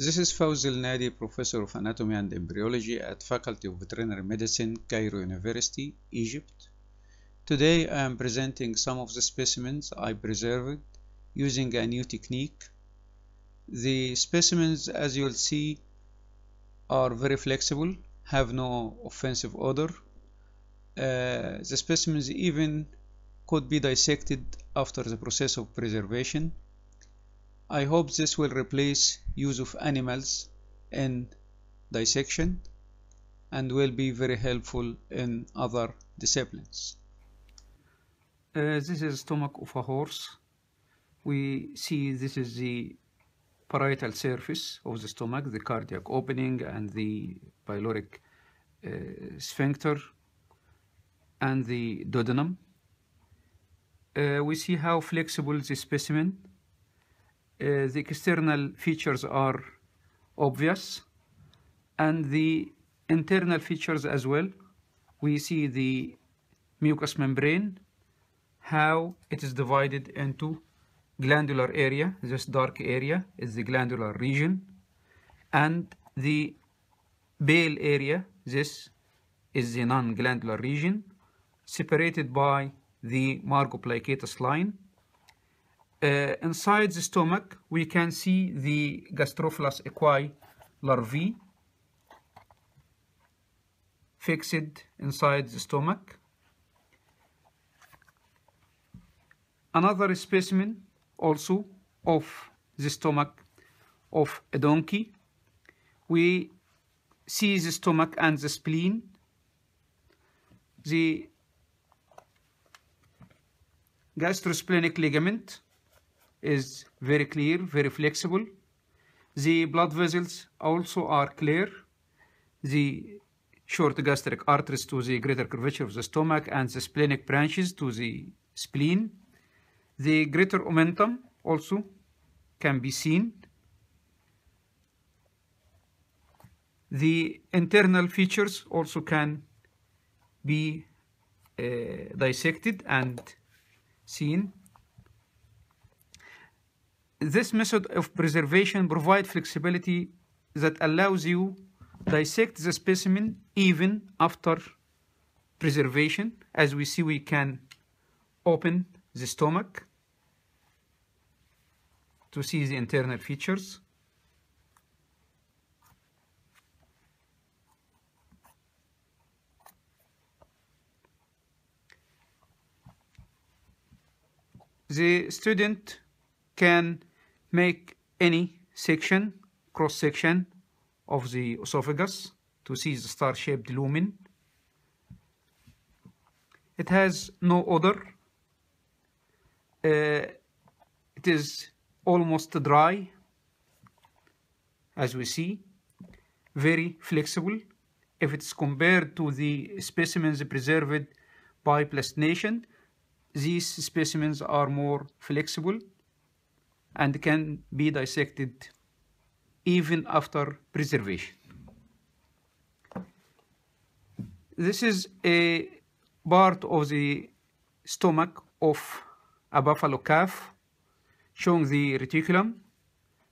This is Fauzil Nadi, Professor of Anatomy and Embryology at Faculty of Veterinary Medicine, Cairo University, Egypt. Today I am presenting some of the specimens I preserved using a new technique. The specimens, as you'll see, are very flexible, have no offensive odor. Uh, the specimens even could be dissected after the process of preservation I hope this will replace use of animals in dissection and will be very helpful in other disciplines. Uh, this is stomach of a horse. We see this is the parietal surface of the stomach, the cardiac opening and the pyloric uh, sphincter and the duodenum. Uh, we see how flexible the specimen uh, the external features are obvious and the internal features as well. We see the mucous membrane, how it is divided into glandular area, this dark area is the glandular region, and the pale area, this is the non-glandular region, separated by the Margoplicatus line, uh, inside the stomach, we can see the Gastrophilus equi larvae fixed inside the stomach. Another specimen also of the stomach of a donkey. We see the stomach and the spleen. The gastrosplenic ligament is very clear, very flexible. The blood vessels also are clear. The short gastric arteries to the greater curvature of the stomach and the splenic branches to the spleen. The greater omentum also can be seen. The internal features also can be uh, dissected and seen this method of preservation provides flexibility that allows you dissect the specimen even after preservation. As we see, we can open the stomach to see the internal features. The student can Make any section, cross section of the esophagus to see the star-shaped lumen. It has no odor. Uh, it is almost dry, as we see, very flexible if it's compared to the specimens preserved by plastination. These specimens are more flexible and can be dissected even after preservation. This is a part of the stomach of a buffalo calf showing the reticulum.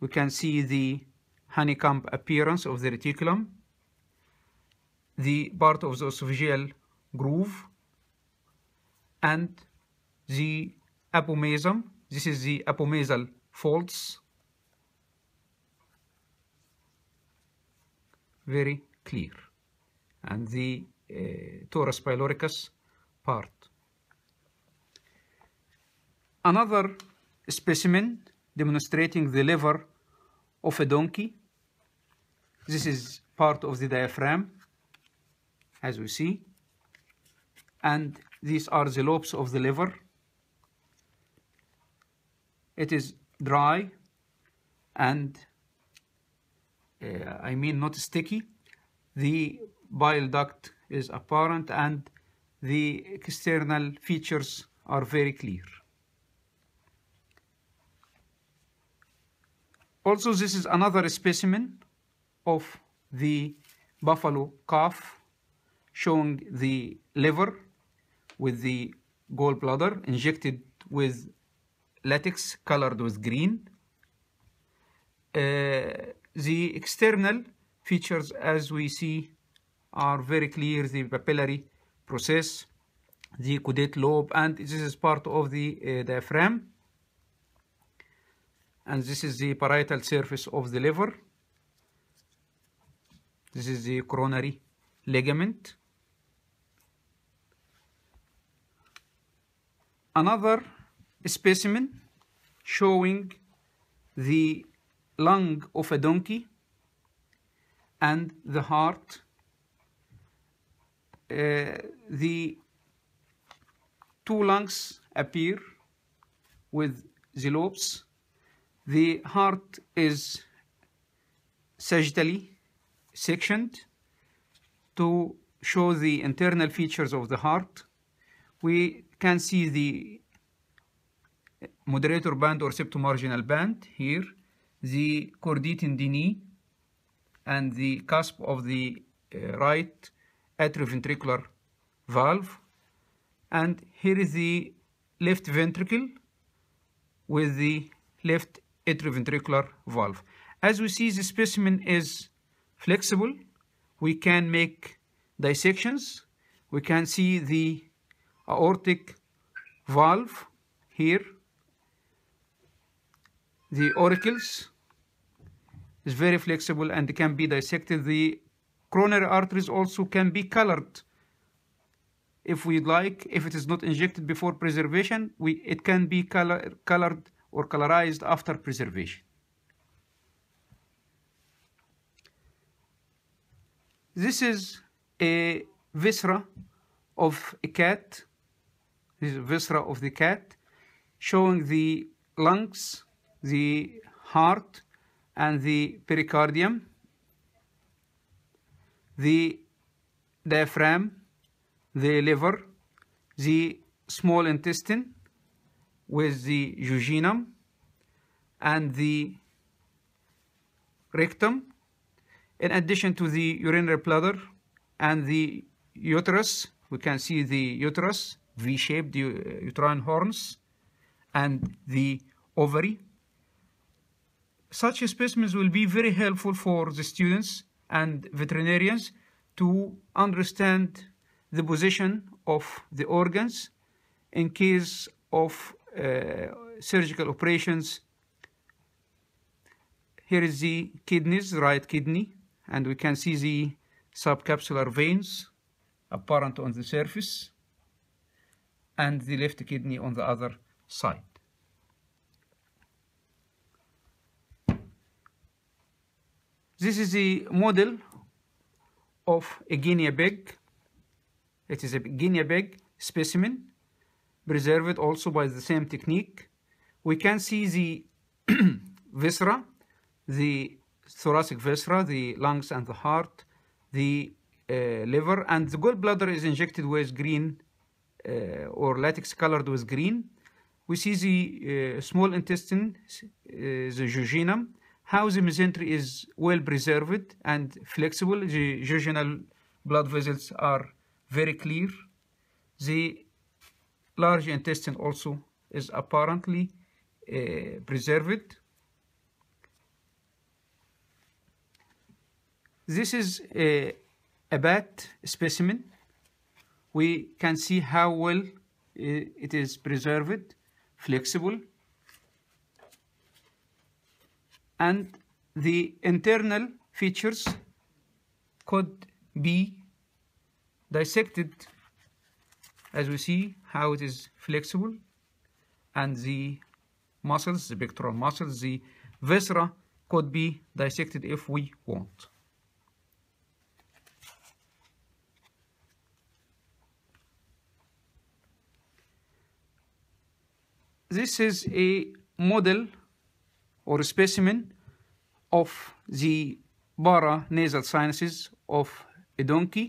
We can see the honeycomb appearance of the reticulum, the part of the esophageal groove, and the apomasum. This is the apomasal false very clear and the uh, torus pyloricus part another specimen demonstrating the liver of a donkey this is part of the diaphragm as we see and these are the lobes of the liver it is dry and uh, I mean not sticky the bile duct is apparent and the external features are very clear also this is another specimen of the buffalo calf showing the liver with the gallbladder injected with latex colored with green. Uh, the external features as we see are very clear the papillary process the caudate lobe and this is part of the uh, diaphragm and this is the parietal surface of the liver this is the coronary ligament another specimen showing the lung of a donkey and the heart, uh, the two lungs appear with the lobes. The heart is sagittally sectioned to show the internal features of the heart. We can see the moderator band or septomarginal band here, the chordatin dini, and the cusp of the uh, right atrioventricular valve. And here is the left ventricle with the left atrioventricular valve. As we see, the specimen is flexible. We can make dissections. We can see the aortic valve here the auricles is very flexible and can be dissected. The coronary arteries also can be colored if we like. If it is not injected before preservation, we, it can be color, colored or colorized after preservation. This is a viscera of a cat. This is viscera of the cat showing the lungs the heart and the pericardium, the diaphragm, the liver, the small intestine with the jejunum and the rectum, in addition to the urinary bladder and the uterus, we can see the uterus, V-shaped uh, uterine horns, and the ovary such specimens will be very helpful for the students and veterinarians to understand the position of the organs in case of uh, surgical operations. Here is the kidneys, right kidney, and we can see the subcapsular veins apparent on the surface and the left kidney on the other side. This is the model of a guinea pig. It is a guinea pig specimen preserved also by the same technique. We can see the viscera, the thoracic viscera, the lungs and the heart, the uh, liver, and the gallbladder is injected with green uh, or latex colored with green. We see the uh, small intestine, uh, the jejunum, how the mesentery is well preserved and flexible. The jejunal blood vessels are very clear. The large intestine also is apparently uh, preserved. This is a, eh, a bat specimen. We can see how well eh, it is preserved, flexible, and the internal features could be dissected as we see how it is flexible and the muscles, the pectoral muscles, the viscera could be dissected if we want. This is a model or a specimen of the para nasal sinuses of a donkey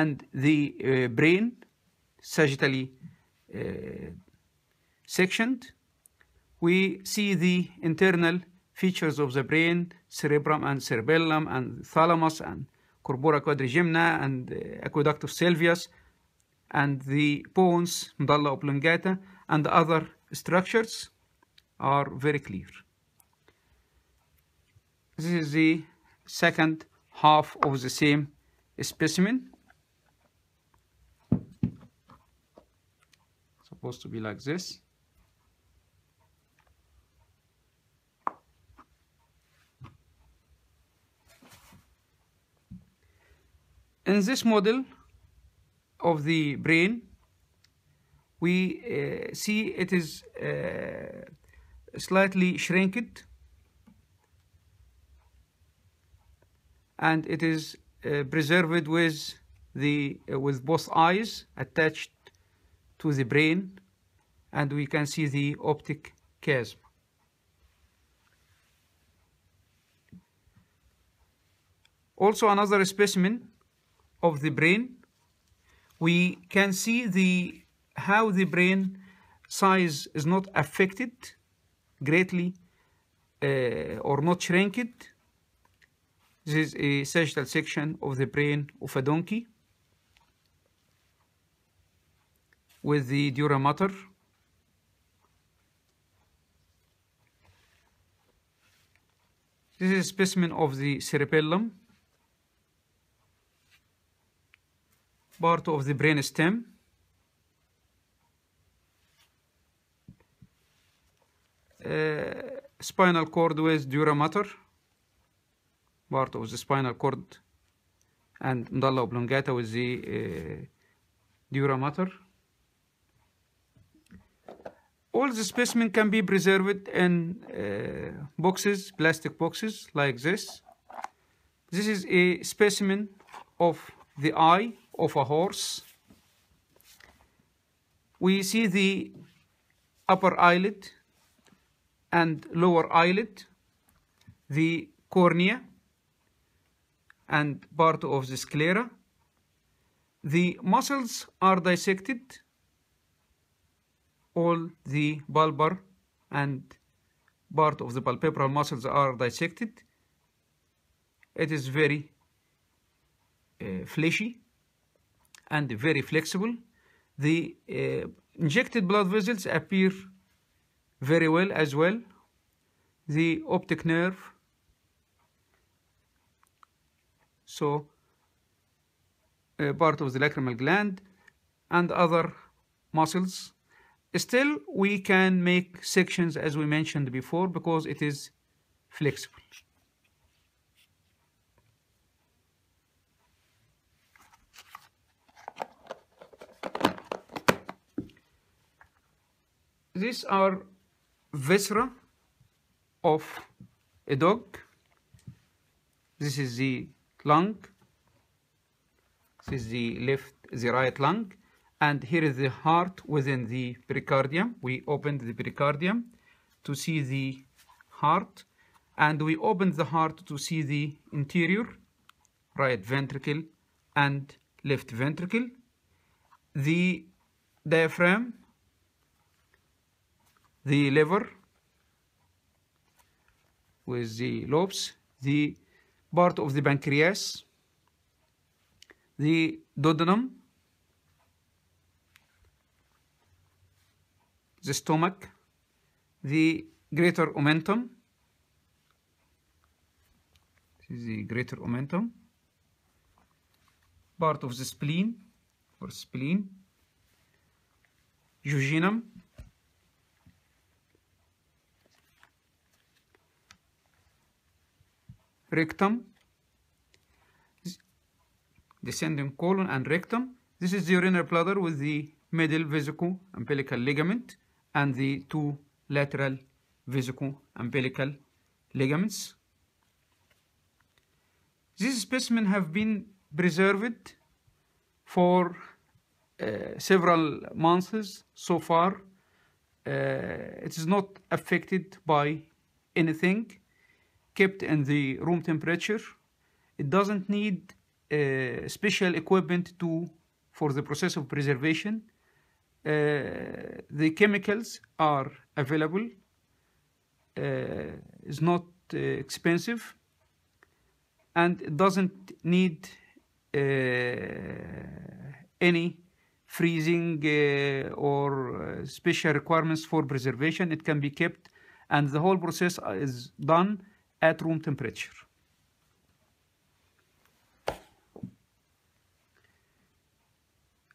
and the uh, brain sagittally uh, sectioned. We see the internal features of the brain, cerebrum and cerebellum and thalamus and corpora quadrigemina and uh, aqueduct of Sylvius and the bones, medulla oblongata and the other structures are very clear this is the second half of the same specimen supposed to be like this in this model of the brain we uh, see it is uh, slightly shrinked and it is uh, preserved with the uh, with both eyes attached to the brain and we can see the optic chiasm. Also another specimen of the brain we can see the how the brain size is not affected greatly uh, or not shrinked this is a sagittal section of the brain of a donkey with the dura mater. This is a specimen of the cerebellum, part of the brain stem. Uh, spinal cord with dura mater part of the spinal cord and medulla oblongata with the uh, eh, dura mater. All the specimen can be preserved in uh, boxes, plastic boxes like this. This is a specimen of the eye of a horse. We see the upper eyelid and lower eyelid, the cornea, and part of the sclera. The muscles are dissected, all the bulbar and part of the palpebral muscles are dissected. It is very uh, fleshy and very flexible. The uh, injected blood vessels appear very well as well. The optic nerve so uh, part of the lacrimal gland and other muscles still we can make sections as we mentioned before because it is flexible these are viscera of a dog this is the lung this is the left the right lung and here is the heart within the pericardium we opened the pericardium to see the heart and we opened the heart to see the interior right ventricle and left ventricle the diaphragm the liver with the lobes the part of the pancreas, the duodenum, the stomach, the greater omentum, this is the greater omentum, part of the spleen or spleen, jejunum, rectum, descending colon and rectum. This is the urinary bladder with the middle vesico umbilical ligament and the two lateral vesico umbilical ligaments. These specimen have been preserved for uh, several months so far. Uh, it is not affected by anything kept in the room temperature. It doesn't need uh, special equipment to for the process of preservation. Uh, the chemicals are available. Uh, it's not uh, expensive and it doesn't need uh, any freezing uh, or uh, special requirements for preservation. It can be kept and the whole process is done at room temperature.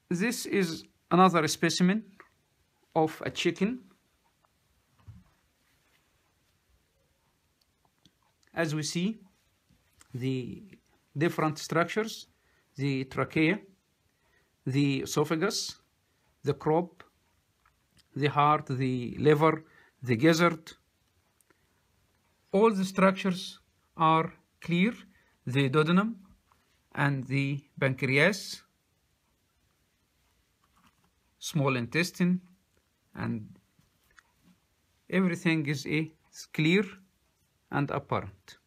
This is another specimen of a chicken. As we see, the different structures, the trachea, the esophagus, the crop, the heart, the liver, the gizzard, all the structures are clear, the duodenum and the pancreas, small intestine, and everything is a clear and apparent.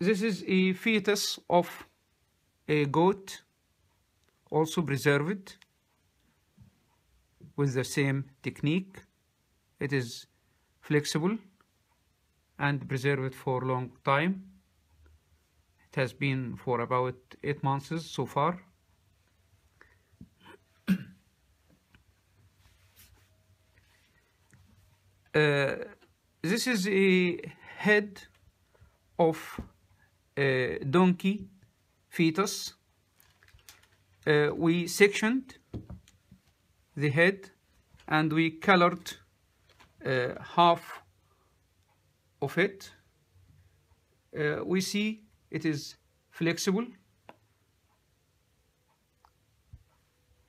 This is a fetus of a goat, also preserved with the same technique. It is flexible and preserved for a long time. It has been for about 8 months so far. uh, this is a head of a donkey fetus. Uh, we sectioned the head and we colored uh, half of it uh, we see it is flexible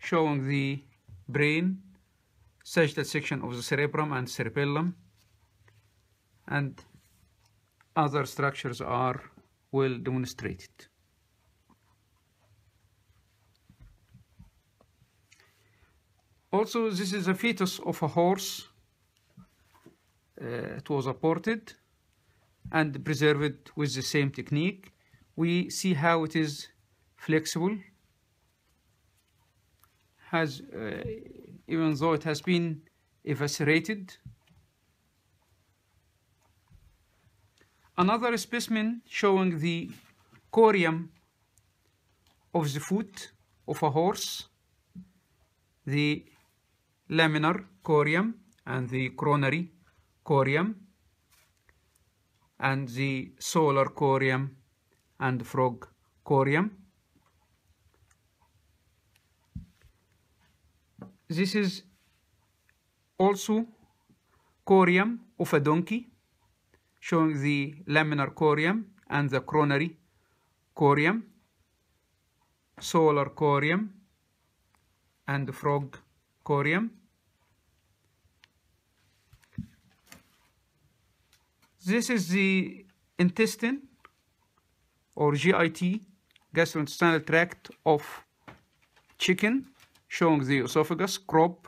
showing the brain sagittal section of the cerebrum and cerebellum and other structures are well demonstrated Also, this is a fetus of a horse. Uh, it was aborted and preserved with the same technique. We see how it is flexible. Has uh, even though it has been eviscerated. Another specimen showing the corium of the foot of a horse. The laminar corium and the coronary corium and the solar corium and frog corium. This is also corium of a donkey showing the laminar corium and the coronary corium, solar corium and frog corium. This is the intestine or GIT, gastrointestinal tract of chicken, showing the esophagus, crop,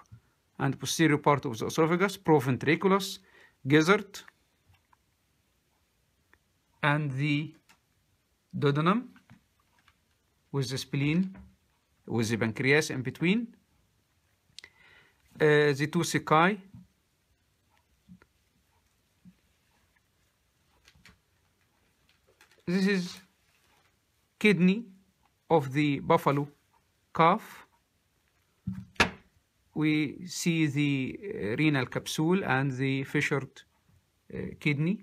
and posterior part of the esophagus, proventriculus, gizzard, and the duodenum with the spleen, with the pancreas in between, uh, the two secae, This is kidney of the buffalo calf. We see the uh, renal capsule and the fissured uh, kidney.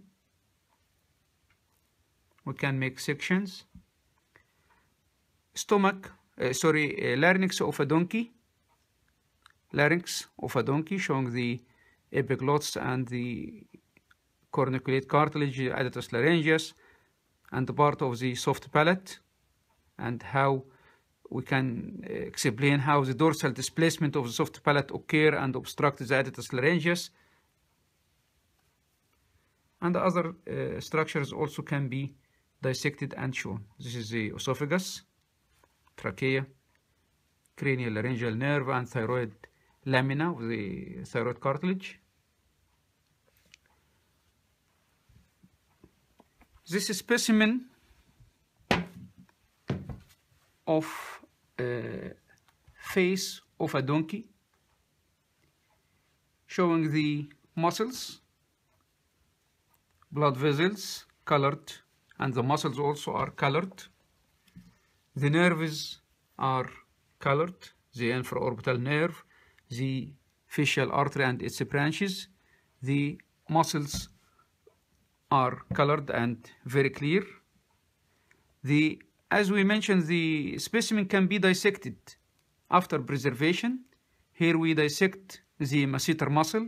We can make sections. Stomach, uh, sorry, uh, larynx of a donkey. Larynx of a donkey showing the epiglottis and the cornuculate cartilage, adatus laryngeus and the part of the soft palate and how we can uh, explain how the dorsal displacement of the soft palate occur and obstruct the additus laryngeus and other uh, structures also can be dissected and shown this is the esophagus trachea cranial laryngeal nerve and thyroid lamina of the thyroid cartilage this is specimen of a uh, face of a donkey showing the muscles blood vessels colored and the muscles also are colored the nerves are colored the infraorbital nerve the facial artery and its branches the muscles are colored and very clear. The, as we mentioned, the specimen can be dissected after preservation. Here we dissect the masseter muscle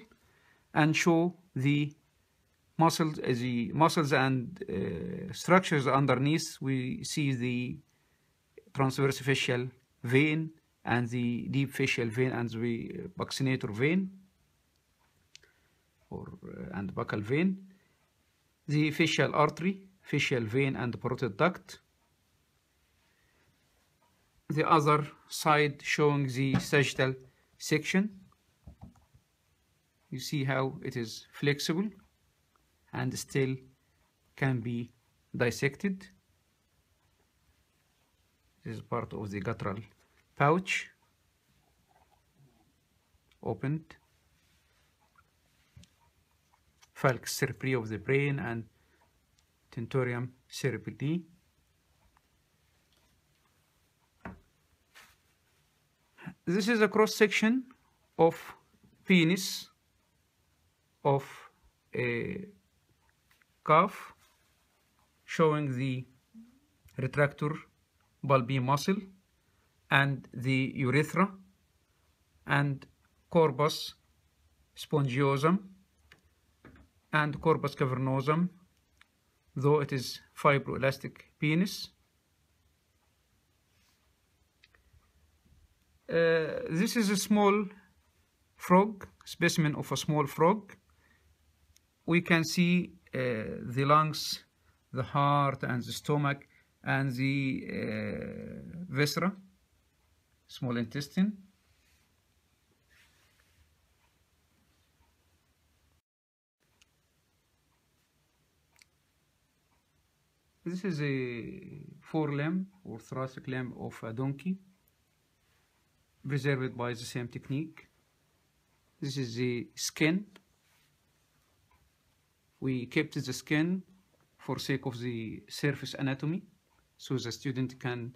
and show the muscles, uh, the muscles and uh, structures underneath. We see the transverse facial vein and the deep facial vein and the buccinator uh, vein or uh, and buccal vein the facial artery, facial vein and parotid duct. The other side showing the sagittal section. You see how it is flexible and still can be dissected. This is part of the guttural pouch opened falx cerebri of the brain and tentorium cerebelli. This is a cross section of penis of a calf showing the retractor bulbi muscle and the urethra and corpus spongiosum and corpus cavernosum, though it is fibroelastic penis. Uh, this is a small frog, specimen of a small frog. We can see uh, the lungs, the heart and the stomach and the uh, viscera, small intestine. This is a forelimb or thoracic limb of a donkey, preserved by the same technique. This is the skin. We kept the skin for sake of the surface anatomy, so the student can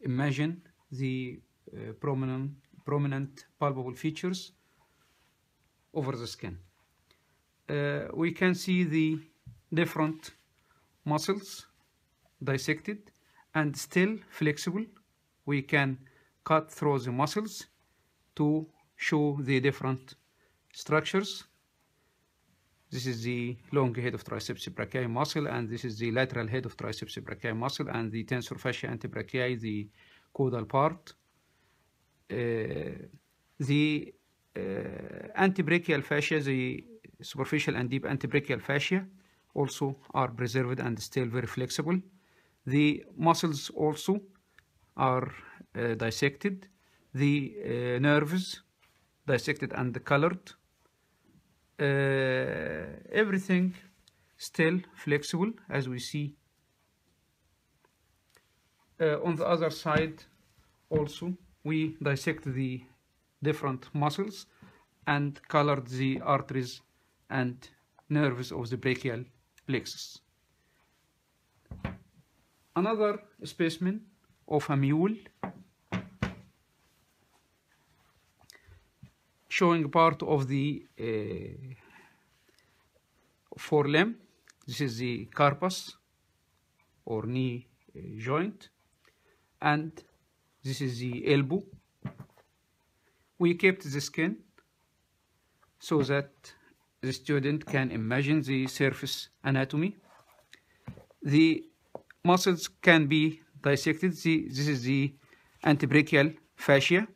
imagine the uh, prominent, prominent palpable features over the skin. Uh, we can see the different muscles dissected and still flexible we can cut through the muscles to show the different structures this is the long head of triceps brachii muscle and this is the lateral head of triceps brachii muscle and the tensor fasciae antebrachiae the caudal part uh, the uh, antibrachial fascia the superficial and deep antibrachial fascia also are preserved and still very flexible. The muscles also are uh, dissected. The uh, nerves dissected and colored. Uh, everything still flexible as we see. Uh, on the other side also we dissect the different muscles and colored the arteries and nerves of the brachial plexus. Another specimen of a mule showing part of the uh, forelimb. This is the carpus or knee uh, joint and this is the elbow. We kept the skin so that the student can imagine the surface anatomy. The muscles can be dissected. The, this is the antibrachial fascia.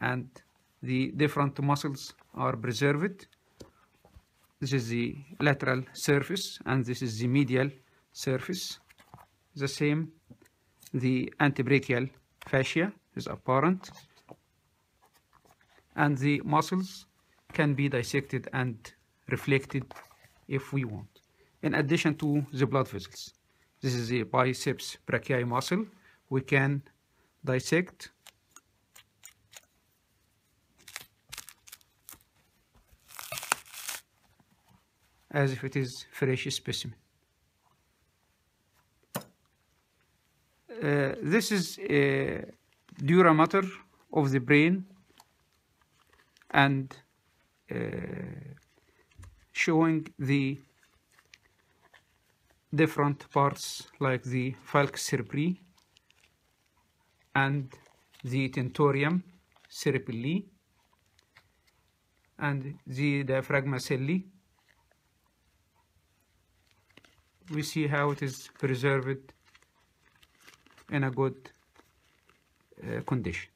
And the different muscles are preserved. This is the lateral surface and this is the medial surface. The same, the antibrachial fascia is apparent and the muscles can be dissected and reflected if we want. In addition to the blood vessels, this is the biceps brachii muscle. We can dissect as if it is fresh specimen. Uh, this is a dura mater of the brain and uh, showing the different parts like the falx cerebri and the tentorium cerebelli and the diaphragma celli. We see how it is preserved in a good uh, condition.